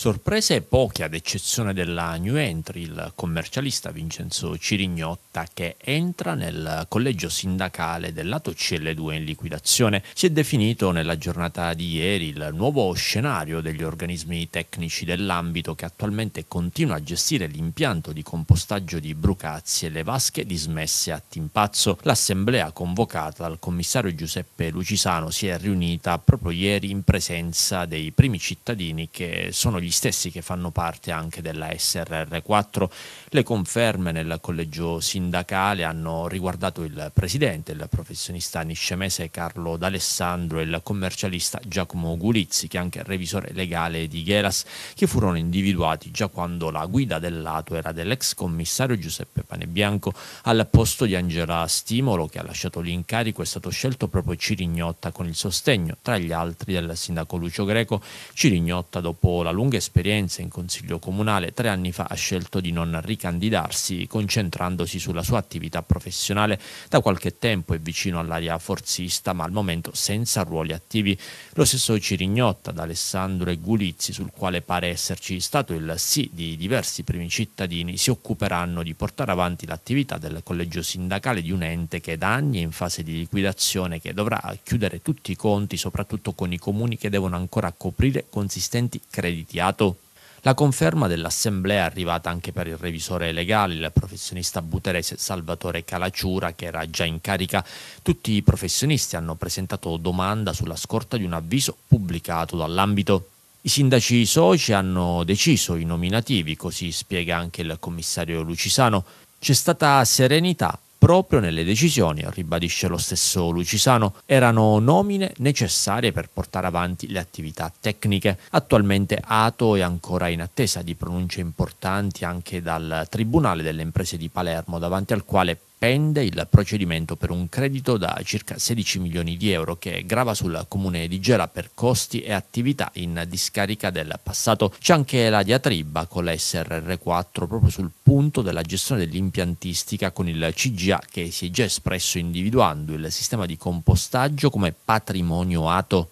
Sorprese poche ad eccezione della New Entry, il commercialista Vincenzo Cirignotta che entra nel collegio sindacale del lato CL2 in liquidazione. Si è definito nella giornata di ieri il nuovo scenario degli organismi tecnici dell'ambito che attualmente continua a gestire l'impianto di compostaggio di Brucazzi e le vasche dismesse a Timpazzo. L'assemblea convocata dal commissario Giuseppe Lucisano si è riunita proprio ieri in presenza dei primi cittadini che sono gli gli stessi che fanno parte anche della SRR4. Le conferme nel collegio sindacale hanno riguardato il presidente, il professionista niscemese Carlo D'Alessandro e il commercialista Giacomo Gulizzi, che è anche revisore legale di Geras, che furono individuati già quando la guida dell'ato era dell'ex commissario Giuseppe Panebianco al posto di Angela Stimolo, che ha lasciato l'incarico, è stato scelto proprio Cirignotta con il sostegno, tra gli altri, del sindaco Lucio Greco. Cirignotta, dopo la lunga esperienza in consiglio comunale, tre anni fa ha scelto di non ricandidarsi, concentrandosi sulla sua attività professionale. Da qualche tempo è vicino all'area forzista, ma al momento senza ruoli attivi. Lo stesso Cirignotta, da Alessandro e Gulizzi, sul quale pare esserci stato il sì di diversi primi cittadini, si occuperanno di portare avanti l'attività del collegio sindacale di un ente che da anni è in fase di liquidazione, che dovrà chiudere tutti i conti, soprattutto con i comuni che devono ancora coprire consistenti crediti alti Stato. La conferma dell'assemblea è arrivata anche per il revisore legale, il professionista buterese Salvatore Calaciura, che era già in carica. Tutti i professionisti hanno presentato domanda sulla scorta di un avviso pubblicato dall'ambito. I sindaci soci hanno deciso i nominativi, così spiega anche il commissario Lucisano. C'è stata serenità proprio nelle decisioni, ribadisce lo stesso Lucisano, erano nomine necessarie per portare avanti le attività tecniche. Attualmente Ato è ancora in attesa di pronunce importanti anche dal Tribunale delle imprese di Palermo, davanti al quale pende il procedimento per un credito da circa 16 milioni di euro che grava sul comune di Gela per costi e attività in discarica del passato. C'è anche la diatriba con la SRR4 proprio sul punto della gestione dell'impiantistica con il CGA che si è già espresso individuando il sistema di compostaggio come patrimonio ato.